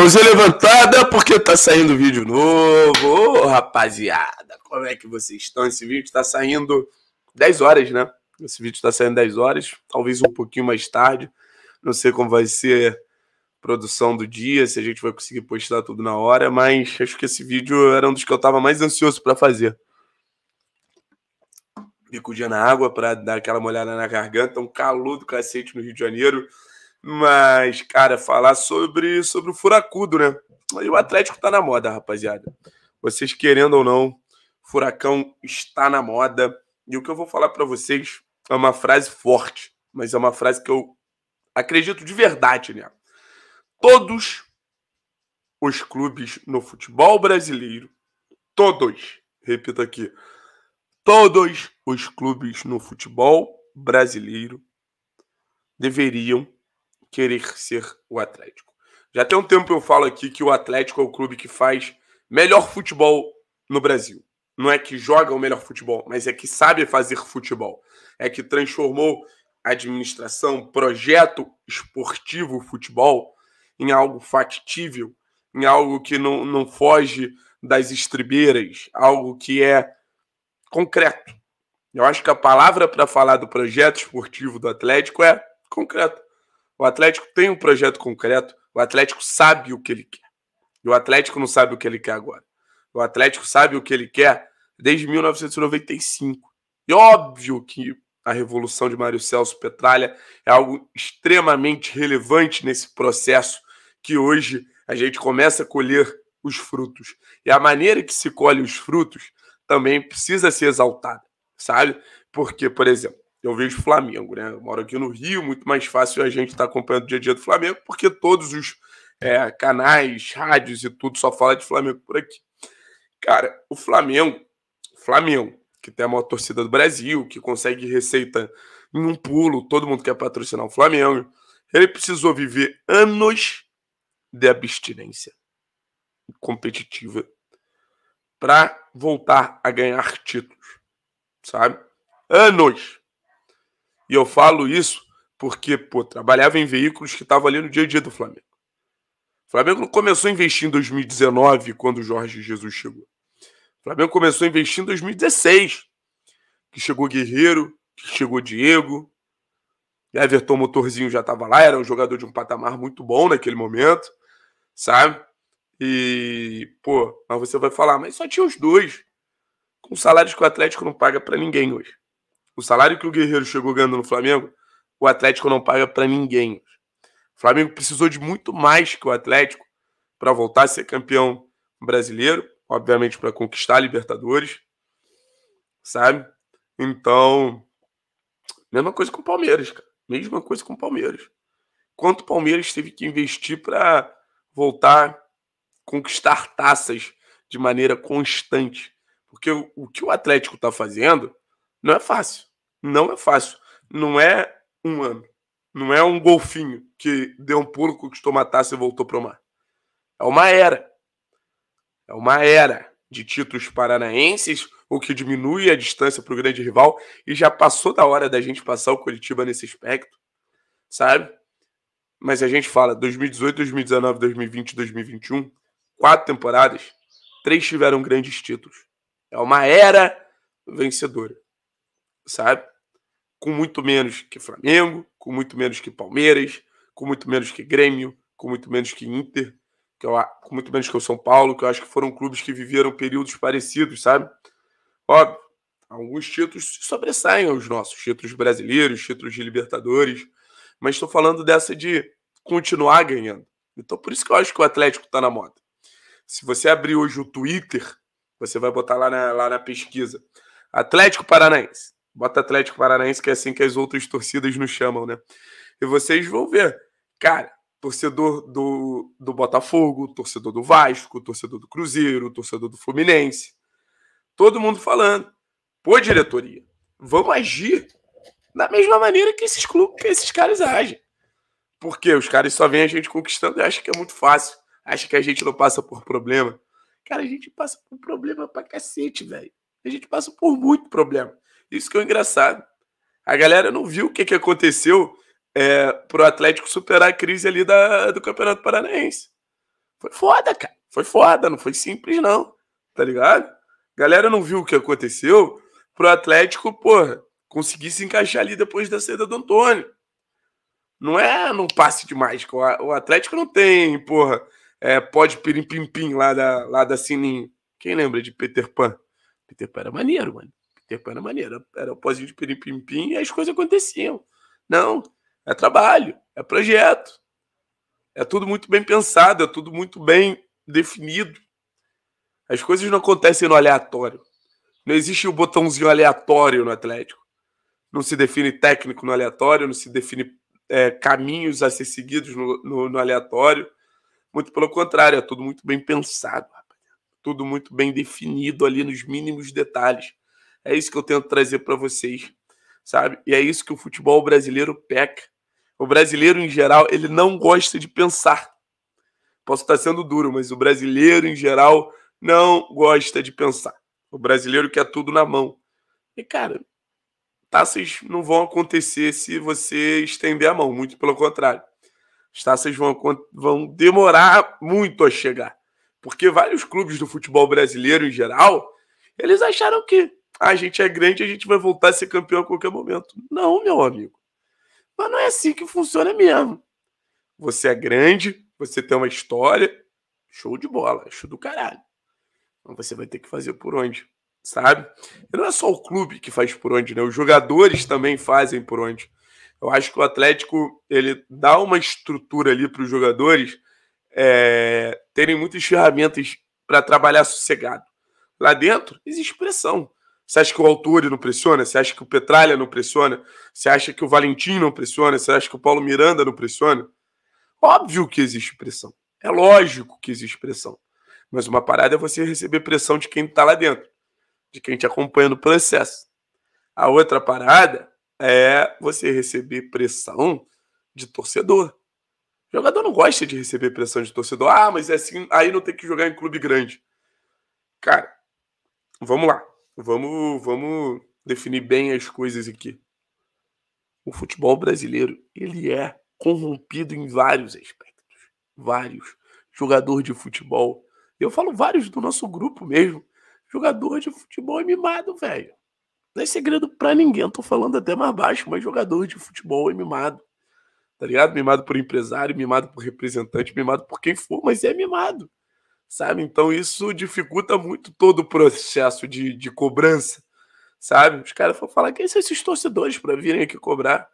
Mãozinha levantada porque tá saindo vídeo novo. Ô, oh, rapaziada, como é que vocês estão? Esse vídeo tá saindo 10 horas, né? Esse vídeo tá saindo 10 horas, talvez um pouquinho mais tarde. Não sei como vai ser a produção do dia, se a gente vai conseguir postar tudo na hora, mas acho que esse vídeo era um dos que eu tava mais ansioso para fazer. Bicudinha na água para dar aquela molhada na garganta, um calor do cacete no Rio de Janeiro. Mas, cara, falar sobre, sobre o furacudo, né? E o Atlético tá na moda, rapaziada. Vocês querendo ou não, furacão está na moda. E o que eu vou falar para vocês é uma frase forte, mas é uma frase que eu acredito de verdade, né? Todos os clubes no futebol brasileiro, todos, repito aqui, todos os clubes no futebol brasileiro deveriam querer ser o Atlético. Já tem um tempo eu falo aqui que o Atlético é o clube que faz melhor futebol no Brasil. Não é que joga o melhor futebol, mas é que sabe fazer futebol. É que transformou administração, projeto esportivo, futebol, em algo factível, em algo que não, não foge das estribeiras, algo que é concreto. Eu acho que a palavra para falar do projeto esportivo do Atlético é concreto. O Atlético tem um projeto concreto, o Atlético sabe o que ele quer. E o Atlético não sabe o que ele quer agora. O Atlético sabe o que ele quer desde 1995. E óbvio que a revolução de Mário Celso Petralha é algo extremamente relevante nesse processo que hoje a gente começa a colher os frutos. E a maneira que se colhe os frutos também precisa ser exaltada, sabe? Porque, por exemplo, eu vejo Flamengo, né? Eu moro aqui no Rio, muito mais fácil a gente estar tá acompanhando o dia a dia do Flamengo, porque todos os é, canais, rádios e tudo só fala de Flamengo por aqui. Cara, o Flamengo, Flamengo, que tem a maior torcida do Brasil, que consegue receita em um pulo, todo mundo quer patrocinar o Flamengo. Ele precisou viver anos de abstinência competitiva para voltar a ganhar títulos, sabe? Anos. E eu falo isso porque, pô, trabalhava em veículos que estavam ali no dia a dia do Flamengo. O Flamengo começou a investir em 2019, quando o Jorge Jesus chegou. O Flamengo começou a investir em 2016, que chegou Guerreiro, que chegou Diego. Everton Motorzinho já estava lá, era um jogador de um patamar muito bom naquele momento, sabe? E, pô, mas você vai falar, mas só tinha os dois, com salários que o Atlético não paga para ninguém hoje. O salário que o Guerreiro chegou ganhando no Flamengo, o Atlético não paga para ninguém. O Flamengo precisou de muito mais que o Atlético para voltar a ser campeão brasileiro, obviamente para conquistar a Libertadores, sabe? Então, mesma coisa com o Palmeiras, cara. Mesma coisa com o Palmeiras. Quanto o Palmeiras teve que investir para voltar a conquistar taças de maneira constante? Porque o, o que o Atlético está fazendo não é fácil não é fácil. Não é um ano. Não é um golfinho que deu um pulo, conquistou uma taça e voltou para o mar. É uma era. É uma era de títulos paranaenses, o que diminui a distância para o grande rival. E já passou da hora da gente passar o Curitiba nesse aspecto, sabe? Mas a gente fala 2018, 2019, 2020, 2021, quatro temporadas, três tiveram grandes títulos. É uma era vencedora sabe? Com muito menos que Flamengo, com muito menos que Palmeiras, com muito menos que Grêmio, com muito menos que Inter, que eu, com muito menos que o São Paulo, que eu acho que foram clubes que viveram períodos parecidos, sabe? Óbvio, alguns títulos sobressaem aos nossos, títulos brasileiros, títulos de Libertadores, mas estou falando dessa de continuar ganhando. Então, por isso que eu acho que o Atlético está na moda. Se você abrir hoje o Twitter, você vai botar lá na, lá na pesquisa. Atlético Paranaense. Bota Atlético Paranaense, que é assim que as outras torcidas nos chamam, né? E vocês vão ver, cara, torcedor do, do Botafogo, torcedor do Vasco, torcedor do Cruzeiro, torcedor do Fluminense. Todo mundo falando. Pô, diretoria, vamos agir da mesma maneira que esses clubes, que esses caras agem. Porque os caras só vêm a gente conquistando e acham que é muito fácil. Acham que a gente não passa por problema. Cara, a gente passa por problema pra cacete, velho. A gente passa por muito problema. Isso que é engraçado. A galera não viu o que, que aconteceu é, pro Atlético superar a crise ali da, do Campeonato Paranaense. Foi foda, cara. Foi foda, não foi simples, não. Tá ligado? A galera não viu o que aconteceu pro Atlético, porra, conseguir se encaixar ali depois da saída do Antônio. Não é não passe de mágica. O Atlético não tem, porra, é, pode pirim pim, pim lá da, lá da Sininho. Quem lembra de Peter Pan? Peter Pan era maneiro, mano. Tempo era maneiro, era o pozinho de pirim-pim-pim e as coisas aconteciam. Não, é trabalho, é projeto. É tudo muito bem pensado, é tudo muito bem definido. As coisas não acontecem no aleatório. Não existe o um botãozinho aleatório no Atlético. Não se define técnico no aleatório, não se define é, caminhos a ser seguidos no, no, no, aleatório. Muito pelo contrário, é tudo muito bem pensado, tudo muito bem definido ali nos mínimos detalhes. É isso que eu tento trazer para vocês, sabe? E é isso que o futebol brasileiro peca. O brasileiro, em geral, ele não gosta de pensar. Posso estar sendo duro, mas o brasileiro, em geral, não gosta de pensar. O brasileiro quer tudo na mão. E, cara, taças não vão acontecer se você estender a mão, muito pelo contrário. As taças vão, vão demorar muito a chegar. Porque vários clubes do futebol brasileiro, em geral, eles acharam que a gente é grande, a gente vai voltar a ser campeão a qualquer momento. Não, meu amigo. Mas não é assim que funciona mesmo. Você é grande, você tem uma história, show de bola, show do caralho. Mas você vai ter que fazer por onde, sabe? E não é só o clube que faz por onde, né? Os jogadores também fazem por onde. Eu acho que o Atlético ele dá uma estrutura ali para os jogadores é, terem muitas ferramentas para trabalhar sossegado. Lá dentro existe pressão. Você acha que o Alturi não pressiona? Você acha que o Petralha não pressiona? Você acha que o Valentim não pressiona? Você acha que o Paulo Miranda não pressiona? Óbvio que existe pressão. É lógico que existe pressão. Mas uma parada é você receber pressão de quem está lá dentro, de quem te acompanha no processo. A outra parada é você receber pressão de torcedor. O jogador não gosta de receber pressão de torcedor. Ah, mas é assim, aí não tem que jogar em clube grande. Cara, vamos lá Vamos, vamos definir bem as coisas aqui. O futebol brasileiro, ele é corrompido em vários aspectos. Vários. Jogador de futebol. Eu falo vários do nosso grupo mesmo. Jogador de futebol é mimado, velho. Não é segredo pra ninguém. tô falando até mais baixo, mas jogador de futebol é mimado. Tá ligado? Mimado por empresário, mimado por representante, mimado por quem for, mas é mimado sabe? Então isso dificulta muito todo o processo de, de cobrança, sabe? Os caras vão falar, quem são esses torcedores para virem aqui cobrar?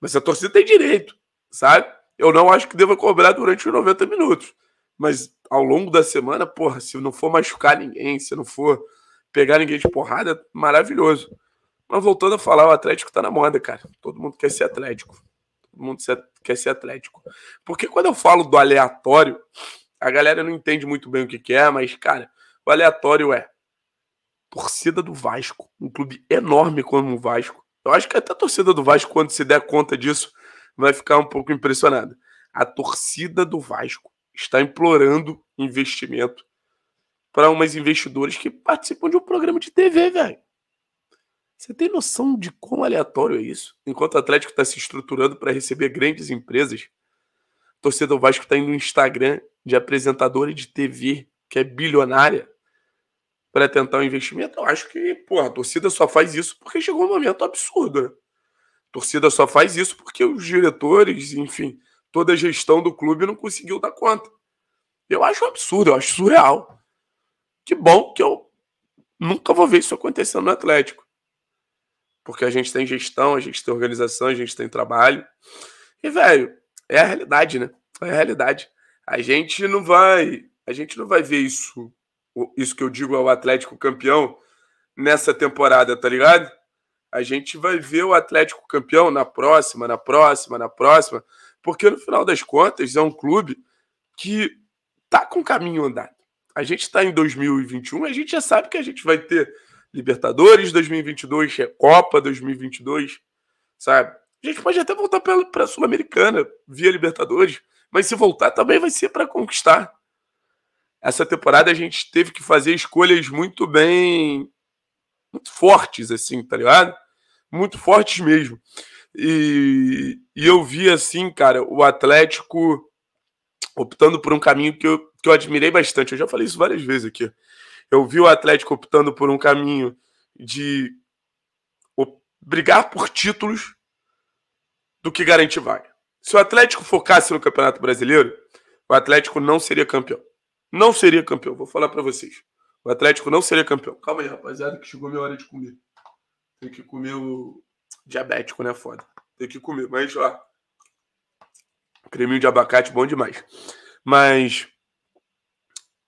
Mas a torcida tem direito, sabe? Eu não acho que deva cobrar durante os 90 minutos, mas ao longo da semana, porra, se não for machucar ninguém, se não for pegar ninguém de porrada, maravilhoso. Mas voltando a falar, o Atlético tá na moda, cara. Todo mundo quer ser Atlético. Todo mundo quer ser Atlético. Porque quando eu falo do aleatório, a galera não entende muito bem o que, que é, mas, cara, o aleatório é torcida do Vasco, um clube enorme como o Vasco. Eu acho que até a torcida do Vasco, quando se der conta disso, vai ficar um pouco impressionada. A torcida do Vasco está implorando investimento para umas investidoras que participam de um programa de TV, velho. Você tem noção de quão aleatório é isso? Enquanto o Atlético está se estruturando para receber grandes empresas, a torcida do Vasco está indo no Instagram de apresentadora de TV que é bilionária para tentar um investimento, eu acho que porra, a torcida só faz isso porque chegou um momento absurdo. Né? A torcida só faz isso porque os diretores, enfim, toda a gestão do clube não conseguiu dar conta. Eu acho absurdo, eu acho surreal. Que bom que eu nunca vou ver isso acontecendo no Atlético. Porque a gente tem gestão, a gente tem organização, a gente tem trabalho. E, velho, é a realidade, né? É a realidade a gente não vai, a gente não vai ver isso, isso que eu digo ao Atlético campeão nessa temporada, tá ligado? A gente vai ver o Atlético campeão na próxima, na próxima, na próxima, porque no final das contas é um clube que tá com caminho andado. A gente está em 2021, a gente já sabe que a gente vai ter Libertadores 2022, é Copa 2022, sabe? A gente pode até voltar para a Sul-Americana via Libertadores, mas se voltar, também vai ser para conquistar. Essa temporada a gente teve que fazer escolhas muito bem. muito fortes, assim, tá ligado? Muito fortes mesmo. E, e eu vi, assim, cara, o Atlético optando por um caminho que eu, que eu admirei bastante. Eu já falei isso várias vezes aqui. Eu vi o Atlético optando por um caminho de brigar por títulos do que garantir vaga. Se o Atlético focasse no Campeonato Brasileiro, o Atlético não seria campeão. Não seria campeão, vou falar para vocês. O Atlético não seria campeão. Calma aí, rapaziada, que chegou minha hora de comer. Tem que comer o diabético, né? Foda. Tem que comer, mas ó. Creminho de abacate, bom demais. Mas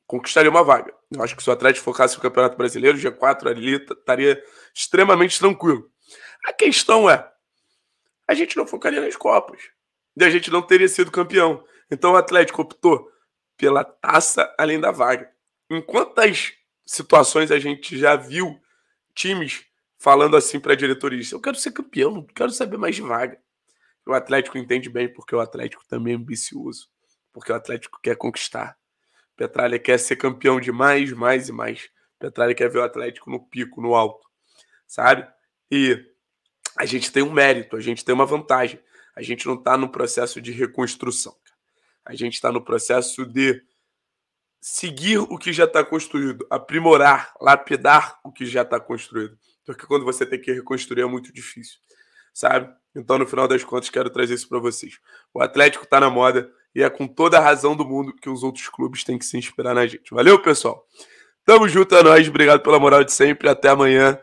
conquistaria uma vaga. Eu acho que se o Atlético focasse no Campeonato Brasileiro, G4 ali estaria extremamente tranquilo. A questão é, a gente não focaria nas Copas e a gente não teria sido campeão. Então o Atlético optou pela taça além da vaga. Em quantas situações a gente já viu times falando assim para a diretoria: eu quero ser campeão, não quero saber mais de vaga. O Atlético entende bem porque o Atlético também é ambicioso, porque o Atlético quer conquistar. Petralha quer ser campeão de mais, mais e mais. Petralha quer ver o Atlético no pico, no alto, sabe? E a gente tem um mérito, a gente tem uma vantagem. A gente não está no processo de reconstrução. A gente está no processo de seguir o que já está construído, aprimorar, lapidar o que já está construído. Porque quando você tem que reconstruir é muito difícil, sabe? Então, no final das contas, quero trazer isso para vocês. O Atlético está na moda e é com toda a razão do mundo que os outros clubes têm que se inspirar na gente. Valeu, pessoal? Tamo junto, é nóis. Obrigado pela moral de sempre. Até amanhã.